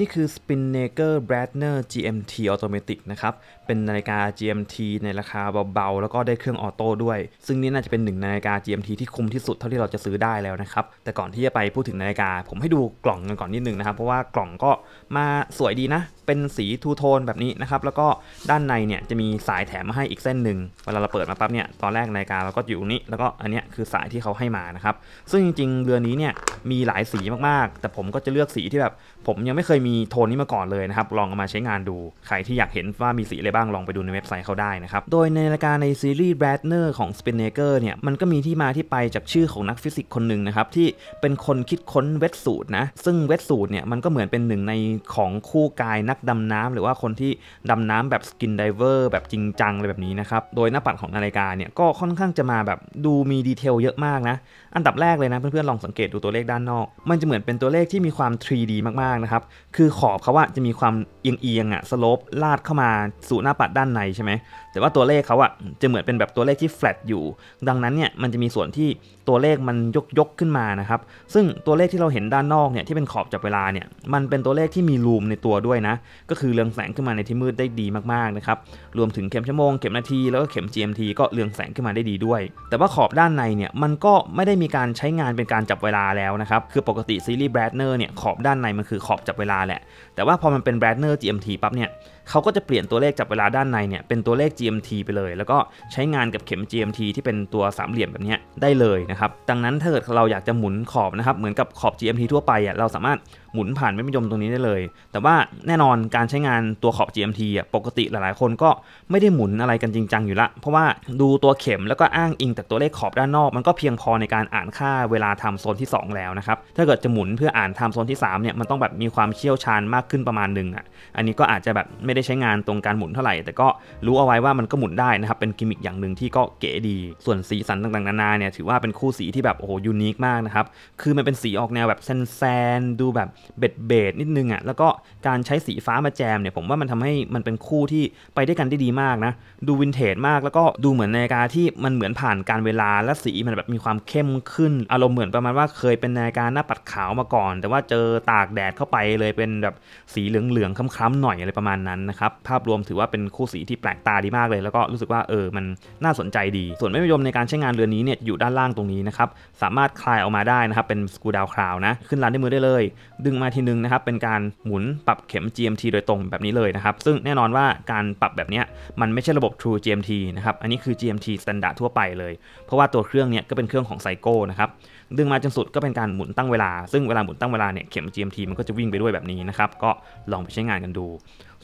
นี่คือ Spinnaker Bradner GMT Automatic นะครับ เป็นนาฬิกา GMT ในราคาเบาๆ แล้วก็ได้เครื่องออโต้ด้วย ซึ่งนี่น่าจะเป็นหนึ่งนาฬิกา GMT ที่คุ้มที่สุดเท่าที่เราจะซื้อได้แล้วนะครับ แต่ก่อนที่จะไปพูดถึงนาฬิกา ผมให้ดูกล่องกันก่อนนิดนึงนะครับ เพราะว่ากล่องก็มาสวยดีนะ เป็นสีทูโทนแบบนี้นะครับ แล้วก็ด้านในเนี่ยจะมีสายแถมมาให้อีกเส้นหนึ่ง เวลาเราเปิดมาปั๊บเนี่ย ตอนแรกนาฬิกาเราก็อยู่นี้ แล้วก็อันเนี้ยคือสายที่เขาให้มานะครับ ซึ่งจริงๆ เรือนนี้เนี่ยมีหลายสีมากๆ แต่ผมก็จะเลือกสีที่แบบ ผมยังไม่เคยมมีโทนนี้มาก่อนเลยนะครับลองเอามาใช้งานดูใครที่อยากเห็นว่ามีสีอะไรบ้าง ลองไปดูในเว็บไซต์เขาได้นะครับ โดยในรายการในซีรีส์ b r a d n e r ของ s p i n a k e r เนี่ยมันก็มีที่มาที่ไปจากชื่อของนักฟิสิกส์คนหนึ่งนะครับ ที่เป็นคนคิดค้นเวทสูตรนะ ซึ่งเวทสูตรเนี่ย มันก็เหมือนเป็นหนึ่งในของคู่กายนักดำน้ำ หรือว่าคนที่ดำน้ำแบบสกินไดเวอร์แบบจริงจังอะไรแบบนี้นะครับโดยหน้าปัดของนาฬิกาเนี่ยก็ค่อนข้างจะมาแบบดูมีดีเทลเยอะมากนะอันดับแรกเลยนะเพื่อนๆลองสังเกตดูตัวเลขด้านนอก มันจะเหมือนเป็นตัวเลขที่มีความ 3D มากๆนะครับคือขอบเขาว่าจะมีความเอียงๆอ่ะสโลปลาดเข้ามาสู่หน้าปัดด้านในใช่ไหมแต่ว่าตัวเลขเขาอะจะเหมือนเป็นแบบตัวเลขที่แฟลตอยู่ดังนั้นเนี่ยมันจะมีส่วนที่ตัวเลขมันยกยกขึ้นมานะครับซึ่งตัวเลขที่เราเห็นด้านนอกเนี่ยที่เป็นขอบจับเวลาเนี่ยมันเป็นตัวเลขที่มีรูมในตัวด้วยนะก็คือเรืองแสงขึ้นมาในที่มืดได้ดีมากๆนะครับรวมถึงเข็มชั่วโมงเข็มนาทีแล้วก็เข็ม GMT ก็เรืองแสงขึ้นมาได้ดีด้วย แต่ว่าขอบด้านในเนี่ยมันก็ไม่ได้มีการใช้งานเป็นการจับเวลาแล้วนะครับคือปกติซีรีส์แบรดเนอร์เนี่ยขอบด้านในมันคือขอบจับเวลาแหละแต่ว่าพอมันเป็นแบรดเนอร์ GMT ปั๊บเนี่ยเขาก็จะเปลี่ยนตัวเลขจับเวลาด้านในเนี่ยเป็นตัวเลข GMT ไปเลยแล้วก็ใช้งานกับเข็ม GMT ที่เป็นตัวสามเหลี่ยมแบบนี้ได้เลยนะครับดังนั้นถ้าเกิดเราอยากจะหมุนขอบนะครับ เหมือนกับขอบ GMT ทั่วไปอ่ะเราสามารถหมุนผ่านไม่มยมตรงนี้ได้เลย แต่ว่าแน่นอนการใช้งานตัวขอบ GMT อ่ะปกติหลายๆคนก็ไม่ได้หมุนอะไรกันจริงจังอยู่ละ เพราะว่าดูตัวเข็มแล้วก็อ้างอิงจากตัวเลขขอบด้านนอก มันก็เพียงพอในการอ่านค่าเวลาทำโซนที่ 2 แล้วนะครับ ถ้าเกิดจะหมุนเพื่ออ่านทำโซนที่3เนี่ยมันต้องแบบมีความเชี่ยวชาญมากขึ้นประมาณหนึ่งอ่ะ อันนี้ก็อาจจะแบบไม่ได้ใช้งานตรงการหมุนเท่าไหร่ แต่ก็รู้เอาไว้ว่ามันก็หมุนได้นะครับเป็นกิมมิคอย่างหนึ่งที่ก็เก๋ดี ส่วนสีสันต่างๆนานาเนี่ยถือว่าเป็นคู่สีที่แบบโอ้โหยูนิคมากนะครับคือมันเป็นสีออกแนวแบบแซนๆดูแบบเบ็ดเบดนิดนึงอะ่ะแล้วก็การใช้สีฟ้ามาแจมเนี่ยผมว่ามันทำให้มันเป็นคู่ที่ไปด้วยกันได้ดีมากนะดูวินเทจมากแล้วก็ดูเหมือนนาฬิกาที่มันเหมือนผ่านการเวลาและสีมันแบบมีความเข้มขึ้น อารมณ์เหมือนประมาณว่าเคยเป็นนาฬิกาหน้าปัดขาวมาก่อน แต่ว่าเจอตากแดดเข้าไปเลยเป็นแบบสีเหลืองๆคล้ำๆหน่อยอะไรประมาณนั้นนะครับภาพรวมถือว่าเป็นคู่สีที่แปลกตาดีมากเลย แล้วก็รู้สึกว่าเออมันน่าสนใจดี ส่วนไม่ยมในการใช้งานเรือนนี้เนี่ยอยู่ด้านล่างตรงนี้นะครับสามารถคลายออกมาได้นะครับเป็นสกูดาวคราวนะขึ้นลานด้มือได้เลยดดึงมาทีนึงนะครับเป็นการหมุนปรับเข็ม GMT โดยตรงแบบนี้เลยนะครับซึ่งแน่นอนว่าการปรับแบบนี้มันไม่ใช่ระบบ True GMT นะครับอันนี้คือ GMT แตนดาร์ดทั่วไปเลยเพราะว่าตัวเครื่องเนี้ยก็เป็นเครื่องของไซโก้นะครับดึงมาจนสุดก็เป็นการหมุนตั้งเวลาซึ่งเวลาหมุนตั้งเวลาเนี่ยเข็ม GMT มันก็จะวิ่งไปด้วยแบบนี้นะครับก็ลองไปใช้งานกันดู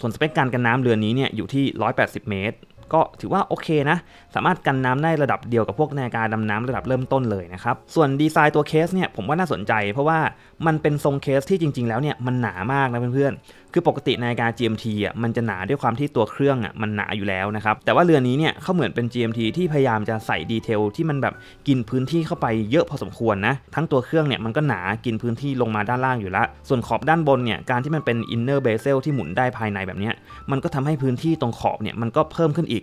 ส่วนสเปคการกันน้ำเรือนี้เนี่ยอยู่ที่ 180 เมตรก็ถือว่าโอเคนะ สามารถกันน้ำได้ระดับเดียวกับพวกนาฬิกาดำน้ำระดับเริ่มต้นเลยนะครับ ส่วนดีไซน์ตัวเคสเนี่ย ผมว่าน่าสนใจเพราะว่ามันเป็นทรงเคสที่จริงๆแล้วเนี่ย มันหนามากนะเพื่อนๆคือปกตินาฬิกา GMT อ่ะมันจะหนาด้วยความที่ตัวเครื่องอ่ะมันหนาอยู่แล้วนะครับ แต่ว่าเรือนนี้เนี่ยเขาเหมือนเป็น GMT ที่พยายามจะใส่ดีเทลที่มันแบบกินพื้นที่เข้าไปเยอะพอสมควรนะทั้งตัวเครื่องเนี่ยมันก็หนากินพื้นที่ลงมาด้านล่างอยู่ละส่วนขอบด้านบนเนี่ยการที่มันเป็น inner bezel ที่หมุนได้ภายในแบบนี้มันก็ทำให้พื้นที่ตรงขอบเนี่ยมันก็เพิ่มขึ้นอีก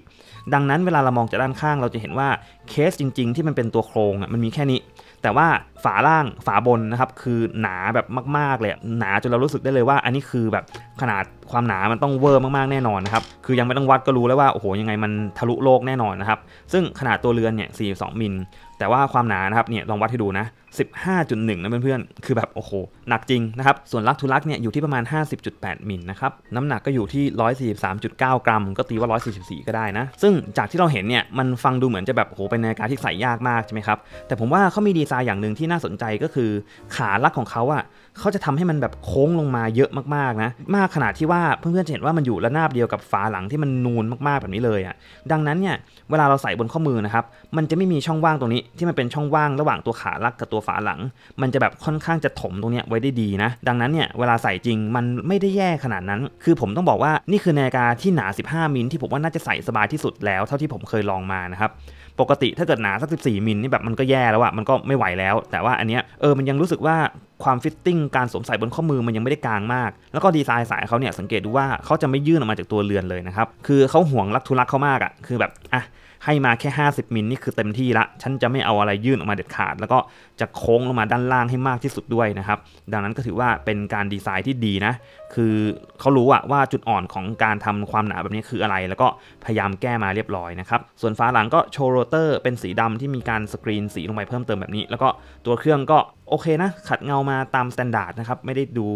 ดังนั้นเวลาเรามองจากด้านข้างเราจะเห็นว่าเคสจริง ๆ ที่มันเป็นตัวโครงอ่ะมันมีแค่นี้แต่ว่าฝาล่าง ฝาบนนะครับคือหนาแบบมากๆเลยหนาจนเรารู้สึกได้เลยว่าอันนี้คือแบบขนาดความหนามันต้องเวอร์มากๆแน่นอนนะครับ คือยังไม่ต้องวัดก็รู้แล้วว่าโอ้โหยังไงมันทะลุโลกแน่นอนนะครับ ซึ่งขนาดตัวเรือนเนี่ย 42มิลแต่ว่าความหนานะครับเนี่ยลองวัดให้ดูนะ 15.1 นะเพื่อนๆคือแบบโอ้โหหนักจริงนะครับ ส่วนลักทุลักเนี่ยอยู่ที่ประมาณ 50.8 มิลนะครับ น้ำหนักก็อยู่ที่ 143.9 กรัม ก็ตีว่า 144 ก็ได้นะ ซึ่งจากที่เราเห็นเนี่ยมันฟังดูเหมือนจะแบบโอ้โหเป็นนาฬิกาที่ใส่ยากมากใช่ไหมครับ แต่ผมว่าเขามีดีไซน์อย่างหนึ่งที่น่าสนใจก็คือขาลักของเขาอะเขาจะทำให้มันแบบโค้งลงมาเยอะมากๆนะ มากขนาดที่ว่าเพื่อนๆจะเห็นว่ามันอยู่ระนาบเดียวกับฝาหลังที่มันนูนมากๆแบบนี้เลยอะดังนั้นเนี่ยเวลาเราใส่บนข้อมือนะครับมันจะไม่มีช่องว่างตรงนี้ที่มันเป็นช่องว่างระหว่างตัวขาลักกับตัวฝาหลัง มันจะแบบค่อนข้างจะถมตรงเนี้ยไว้ได้ดีนะ ดังนั้นเนี่ยเวลาใส่จริงมันไม่ได้แย่ขนาดนั้น คือผมต้องบอกว่า นี่คือนาฬิกาที่หนา15มิลที่ผมว่าน่าจะใส่สบายที่สุดแล้วเท่าที่ผมเคยลองมานะครับ ปกติถ้าเกิดหนาสัก14มิลนี่แบบมันก็แย่แล้วอะมันก็ไม่ไหวแล้ว แต่ว่าอันเนี้ยเออมันยังรู้สึกว่าความฟิตติ้งการสวมใส่บนข้อมือมันยังไม่ได้กลางมาก แล้วก็ดีไซน์สายเขาเนี่ยสังเกตดูว่าเขาจะไม่ยื่นออกมาจากตัวเรือนเลยนะครับคือเขาห่วงรักทุลักเขามากอะคือแบบอ่ะให้มาแค่ 50 มิลนี่คือเต็มที่ละ ฉันจะไม่เอาอะไรยื่นออกมาเด็ดขาด แล้วก็จะโค้งลงมาด้านล่างให้มากที่สุดด้วยนะครับดังนั้นก็ถือว่าเป็นการดีไซน์ที่ดีนะ คือเขารู้อะว่าจุดอ่อนของการทำความหนาแบบนี้คืออะไร แล้วก็พยายามแก้มาเรียบร้อยนะครับส่วนฝาหลังก็โชว์โรเตอร์เป็นสีดำที่มีการสกรีนสีลงไปเพิ่มเติมแบบนี้แล้วก็ตัวเครื่องก็โอเคนะขัดเงามาตามมาตรฐานนะครับไม่ได้ดู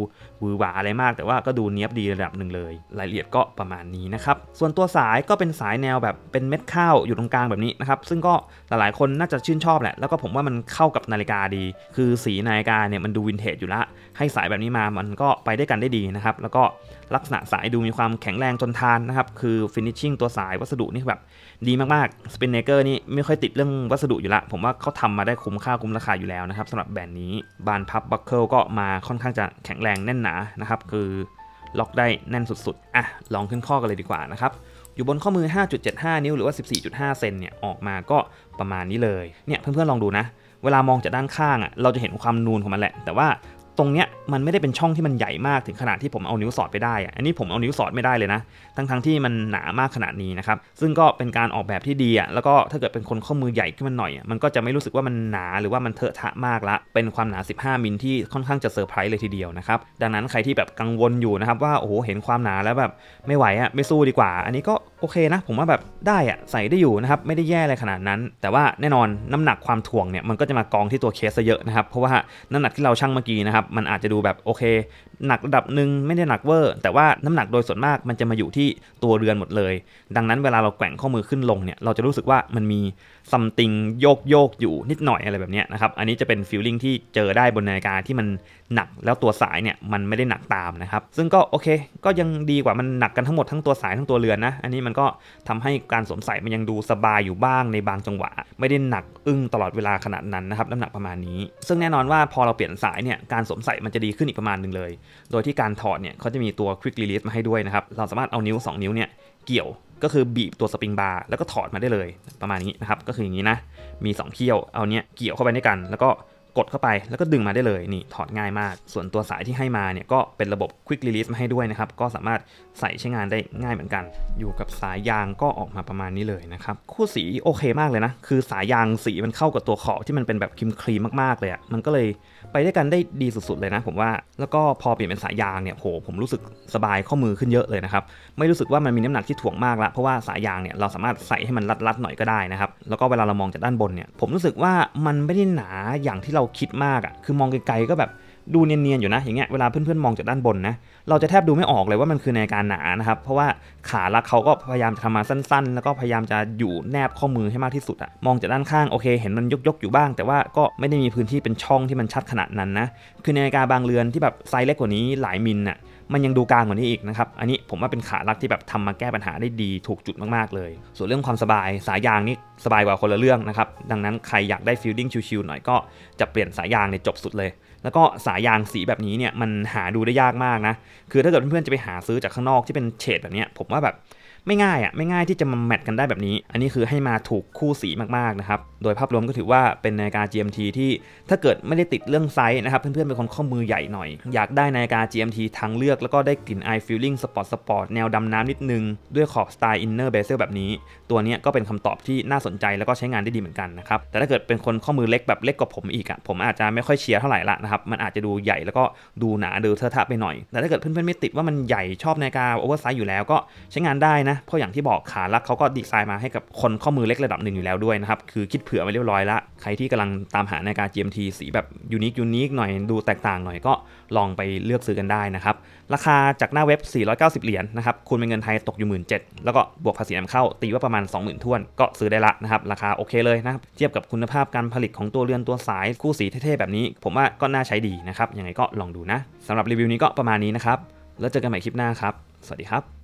วือหวาอะไรมาก แต่ว่าก็ดูเนี้ยบดีระดับหนึ่งเลย รายละเอียดก็ประมาณนี้นะครับส่วนตัวสายก็เป็นสายแนวแบบเป็นเม็ดข้าวอยู่ตรงกลางแบบนี้นะครับซึ่งก็หลายๆคนน่าจะชื่นชอบแหละแล้วก็ผมว่ามันเข้ากับนาฬิกาดี คือสีนาฬิกาเนี่ยมันดูวินเทจอยู่ละให้สายแบบนี้มามันก็ไปได้กันได้ดีนะครับแล้วก็ลักษณะสายดูมีความแข็งแรงจนทานนะครับคือฟินิชชิ่งตัวสายวัสดุนี่แบบดีมากๆสปินเนเกอร์นี่ไม่ค่อยติดเรื่องวัสดุอยู่ละผมว่าเขาทำมาได้คุ้มค่าคุ้มราคาอยู่แล้วนะครับสำหรับแบรนด์นี้ี้บานพับบัคเกิลก็มาค่อนข้างจะแข็งแรงแน่นหนานะครับ คือล็อกได้แน่นสุดๆอ่ะลองขึ้นข้อกันเลยดีกว่านะครับ อยู่บนข้อมือ 5.75 นิ้วหรือว่า 14.5 เซนเนี่ยออกมาก็ประมาณนี้เลยเนี่ยเพื่อนๆลองดูนะ เวลามองจากด้านข้างอ่ะเราจะเห็นความนูนของมันแหละแต่ว่าตรงเนี้ยมันไม่ได้เป็นช่องที่มันใหญ่มากถึงขนาดที่ผมเอานิ้วสอดไปได้อะอันนี้ผมเอานิ้วสอดไม่ได้เลยนะทั้งๆทที่มันหนามากขนาดนี้นะครับซึ่งก็เป็นการออกแบบที่ดีอ่ะแล้วก็ถ้าเกิดเป็นคนข้อมือใหญ่ขึ้นมาหน่อย มันก็จะไม่รู้สึกว่ามันหนาหรือว่ามันเถอะทะมากละ เป็นความหนา 15มิลที่ค่อนข้างจะเซอร์ไพรส์เลยทีเดียวนะครับดังนั้นใครที่แบบกังวลอยู่นะครับว่าโอ้โหเห็นความหนาแล้วแบบไม่ไหวอ่ะไม่สู้ดีกว่า อันนี้ก็โอเคนะ ผมว่าแบบได้อะใส่ได้อยู่นะครับไม่ได้แย่อะไรขนาดนั้น แต่ว่าแน่นอนน้ำหนักความถ่วงเนี่ยมันก็จะมากองที่ตัวเคสเยอะนะครับเพราะว่าน้ำหนักที่เราชั่งเมื่อกี้นะครับมันอาจจะดูแบบโอเคหนักระดับหนึ่งไม่ได้หนักเวอร์ แต่ว่าน้ำหนักโดยส่วนมากมันจะมาอยู่ที่ตัวเรือนหมดเลย ดังนั้นเวลาเราแกว่งข้อมือขึ้นลงเนี่ยเราจะรู้สึกว่ามันมีซัมติงโยกโยกอยู่นิดหน่อยอะไรแบบนี้นะครับอันนี้จะเป็นฟีลลิ่งที่เจอได้บนนาฬิกาที่มันหนักแล้วตัวสายเนี่ยมันไม่ได้หนักตามนะครับซึ่งก็โอเคก็ยังดีกว่ามันหนักกันทั้งหมดทั้งตัวสายทั้งตัวเรือนนะอันนี้มันก็ทำให้การสวมใส่มันยังดูสบายอยู่บ้างในบางจังหวะ ไม่ได้หนักอึ้งตลอดเวลาขนาดนั้นนะครับน้ำหนักประมาณนี้ ซึ่งแน่นอนว่าพอเราเปลี่ยนสายเนี่ยการสวมใส่มันจะดีขึ้นอีกประมาณหนึ่งเลยโดยที่การถอดเนี่ยเขาจะมีตัว quick release มาให้ด้วยนะครับ เราสามารถเอานิ้ว 2 นิ้วเนี่ย เกี่ยว ก็คือบีบตัวสปริงบาร์แล้วก็ถอดมาได้เลยประมาณนี้นะครับ ก็คืออย่างนี้นะ มี 2 เขี้ยวเอาเนี้ยเกี่ยวเข้าไปด้วยกันแล้วก็กดเข้าไปแล้วก็ดึงมาได้เลยนี่ถอดง่ายมาก ส่วนตัวสายที่ให้มาเนี่ยก็เป็นระบบ Quick Release มาให้ด้วยนะครับก็สามารถใส่ใช้งานได้ง่ายเหมือนกัน อยู่กับสายยางก็ออกมาประมาณนี้เลยนะครับ คู่สีโอเคมากเลยนะคือสายยางสีมันเข้ากับตัวขอบที่มันเป็นแบบครีมครีมมากๆเลยอะ่ะมันก็เลยไปด้วยกันได้ดีสุดๆ เลยนะผมว่าแล้วก็พอเปลี่ยนเป็นสายยางเนี่ยโหผมรู้สึกสบายข้อมือขึ้นเยอะเลยนะครับไม่รู้สึกว่ามันมีน้ำหนักที่ถ่วงมากละเพราะว่าสายยางเนี่ยเราสามารถใส่ให้มันรัดๆหน่อยก็ได้นะครับแล้วก็เวลาเรามองจากด้านบนเนี่ยผมรู้สึกว่ามันไม่ได้หนาอย่างที่เราคิดมากอะ่ะ คือมองไกลๆก็แบบดูเนียนๆอยู่นะอย่างเงี้ยเวลาเพื่อนๆมองจากด้านบนนะเราจะแทบดูไม่ออกเลยว่ามันคือนาฬิกาหนานะครับเพราะว่าขาละเขาก็พยายามจะทำมาสั้น ๆ แล้วก็พยายามจะอยู่แนบข้อมือให้มากที่สุดอะมองจากด้านข้างโอเคเห็นมันยกๆอยู่บ้าง แต่ว่าก็ไม่ได้มีพื้นที่เป็นช่องที่มันชัดขนาดนั้นนะคือนาฬิกาบางเรือนที่แบบไซส์เล็กกว่านี้หลายมิลน่ะมันยังดูกลางกว่านี้อีกนะครับ อันนี้ผมว่าเป็นขาลักที่แบบทำมาแก้ปัญหาได้ดีถูกจุดมากๆเลย ส่วนเรื่องความสบายสายยางนี่สบายกว่าคนละเรื่องนะครับ ดังนั้นใครอยากได้ฟิลลิ่งชิลๆหน่อย ก็จะเปลี่ยนสายยางในจบสุดเลย แล้วก็สายยางสีแบบนี้เนี่ยมันหาดูได้ยากมากนะ คือถ้าเกิดเพื่อนๆ จะไปหาซื้อจากข้างนอกที่เป็นเฉดแบบนี้ผมว่าแบบไม่ง่ายอะ่ะ ไม่ง่ายที่จะมาแมทกันได้แบบนี้ อันนี้คือให้มาถูกคู่สีมากๆนะครับ โดยภาพรวมก็ถือว่าเป็นนาฬิกา GMT ที่ถ้าเกิดไม่ได้ติดเรื่องไซส์นะครับ เพื่อนๆ เป็นคนข้อมือใหญ่หน่อย อยากได้นาฬิกา GMT ทางเลือกแล้วก็ได้กลิ่น eye feeling sport sport แนวดำน้ำนิดนึงด้วยขอบสไตล์ inner bezel แบบนี้ ตัวนี้ก็เป็นคำตอบที่น่าสนใจแล้วก็ใช้งานได้ดีเหมือนกันนะครับแต่ถ้าเกิดเป็นคนข้อมือเล็กแบบเล็กกว่าผมอีกอะ่ะผมอาจจะไม่ค่อยเชียร์เท่าไหร่ละนะครับมันอาจจะดูใหญ่แล้วก็ดูหนาดูเทอะทะไปหน่อย แต่ถ้าเกิดเพื่อนๆไม่ติดว่ามันใหญ่ชอบนาฬิกา oversize อยู่แล้วก็ใช้งานได้นะนะเพราะอย่างที่บอกขาลักเขาก็ดีไซน์มาให้กับคนข้อมือเล็กระดับหนึ่งอยู่แล้วด้วยนะครับ คือคิดเผื่อไว้เรียบร้อยละใครที่กำลังตามหาในการ GMT สีแบบยูนิคยูนิคหน่อยดูแตกต่างหน่อยก็ลองไปเลือกซื้อกันได้นะครับราคาจากหน้าเว็บ 490 เหรียญนนะครับคูณเป็นเงินไทยตกอยู่หมื่นเจ็ดแล้วก็บวกภาษีนำเข้าตีว่าประมาณ 20,000 ท้วน ก็ซื้อได้ละนะครับราคาโอเคเลยนะครับ เทียบกับคุณภาพการผลิตของตัวเรือนตัวสาย คู่สีเท่ๆแบบนี้ ผมว่าก็น่าใช้ดีนะครับ ยังไงก็ลองดูนะสำหรับรีวิวนี้ก็ประมาณนี้นะครับแล้วเจอกันใหม่คลิปหน้าครับ สวัสดีครับ